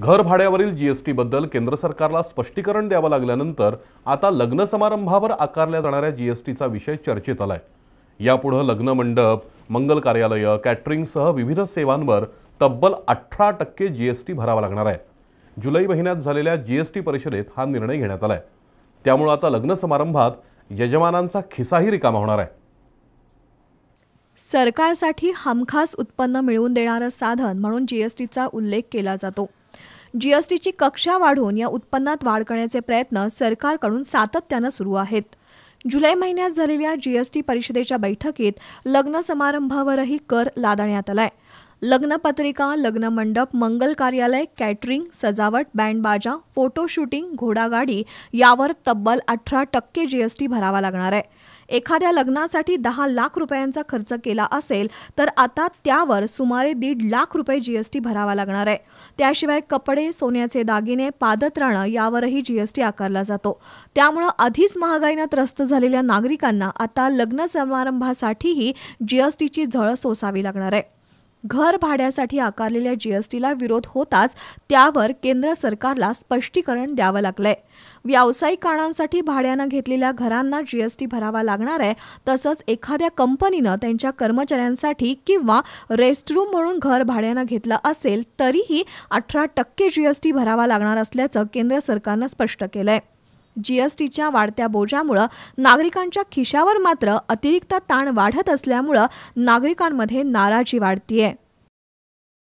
घर भाड्यावरील जीएसटीबद्दल केंद्र सरकारला स्पष्टीकरण द्यावं लागल्यानंतर आता लग्न समारंभावर आकारल्या जाणाऱ्या जीएसटीचा विषय चर्चेत आलाय यापुढं लग्न मंडप मंगल कार्यालय कॅटरिंगसह विविध सेवांवर तब्बल अठरा टक्के जीएसटी भरावा लागणार आहे जुलै महिन्यात झालेल्या जीएसटी परिषदेत हा निर्णय घेण्यात आलाय त्यामुळं आता लग्न समारंभात यजमानांचा खिसाही रिकामा होणार आहे सरकारसाठी हमखास उत्पन्न मिळवून देणारं साधन म्हणून जीएसटीचा उल्लेख केला जातो जीएसटीची कक्षा वाढवून या उत्पन्नात वाढ करण्याचे प्रयत्न सरकारकडून सातत्यानं सुरू आहेत जुलै महिन्यात झालेल्या जीएसटी परिषदेच्या बैठकीत लग्न समारंभावरही कर लादण्यात आलाय लग्नपत्रिका लग्नमंडप मंगल कार्यालय कॅटरिंग सजावट बँडबाजा फोटो शूटिंग घोडागाडी यावर तब्बल अठरा टक्के जीएसटी भरावा लागणार आहे एखाद्या लग्नासाठी दहा लाख रुपयांचा खर्च केला असेल तर आता त्यावर सुमारे दीड लाख रुपये जीएसटी भरावा लागणार आहे त्याशिवाय कपडे सोन्याचे दागिने पादत्राणं यावरही जीएसटी आकारला जातो त्यामुळं आधीच महागाईनं त्रस्त झालेल्या नागरिकांना आता लग्न समारंभासाठीही जीएसटीची झळ सोसावी लागणार आहे घर भाड्यासाठी आकारलेल्या जीएसटीला विरोध होताच त्यावर केंद्र सरकारला स्पष्टीकरण द्यावं लागलंय व्यावसायिक कारणांसाठी भाड्यानं घेतलेल्या घरांना जीएसटी भरावा लागणार आहे तसंच एखाद्या कंपनीनं त्यांच्या कर्मचाऱ्यांसाठी किंवा रेस्टरूम म्हणून घर भाड्यानं घेतलं असेल तरीही अठरा टक्के जीएसटी भरावा लागणार असल्याचं केंद्र सरकारनं स्पष्ट केलंय जीएसटीच्या वाढत्या बोजामुळं नागरिकांच्या खिशावर मात्र अतिरिक्त ताण वाढत असल्यामुळं नागरिकांमध्ये नाराजी वाढतीये